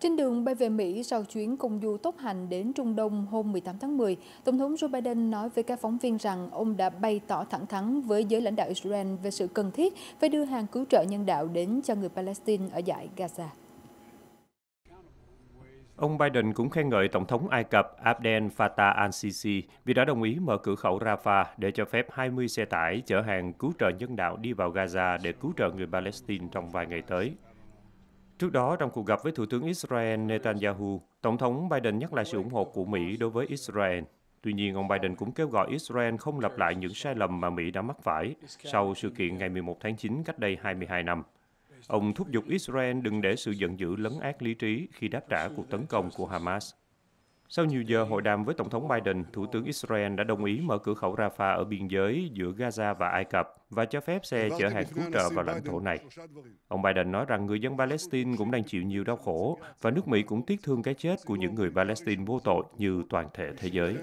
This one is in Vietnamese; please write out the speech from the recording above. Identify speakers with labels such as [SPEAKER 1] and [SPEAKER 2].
[SPEAKER 1] Trên đường bay về Mỹ sau chuyến công du tốt hành đến Trung Đông hôm 18 tháng 10, Tổng thống Joe Biden nói với các phóng viên rằng ông đã bày tỏ thẳng thắn với giới lãnh đạo Israel về sự cần thiết phải đưa hàng cứu trợ nhân đạo đến cho người Palestine ở giải Gaza.
[SPEAKER 2] Ông Biden cũng khen ngợi Tổng thống Ai Cập Abdel Fattah al-Sisi vì đã đồng ý mở cửa khẩu Rafah để cho phép 20 xe tải chở hàng cứu trợ nhân đạo đi vào Gaza để cứu trợ người Palestine trong vài ngày tới. Trước đó, trong cuộc gặp với Thủ tướng Israel Netanyahu, Tổng thống Biden nhắc lại sự ủng hộ của Mỹ đối với Israel. Tuy nhiên, ông Biden cũng kêu gọi Israel không lặp lại những sai lầm mà Mỹ đã mắc phải sau sự kiện ngày 11 tháng 9 cách đây 22 năm. Ông thúc giục Israel đừng để sự giận dữ lấn át lý trí khi đáp trả cuộc tấn công của Hamas. Sau nhiều giờ hội đàm với Tổng thống Biden, Thủ tướng Israel đã đồng ý mở cửa khẩu Rafah ở biên giới giữa Gaza và Ai Cập và cho phép xe chở hàng cứu trợ vào lãnh thổ này. Ông Biden nói rằng người dân Palestine cũng đang chịu nhiều đau khổ và nước Mỹ cũng tiếc thương cái chết của những người Palestine vô tội như toàn thể thế giới.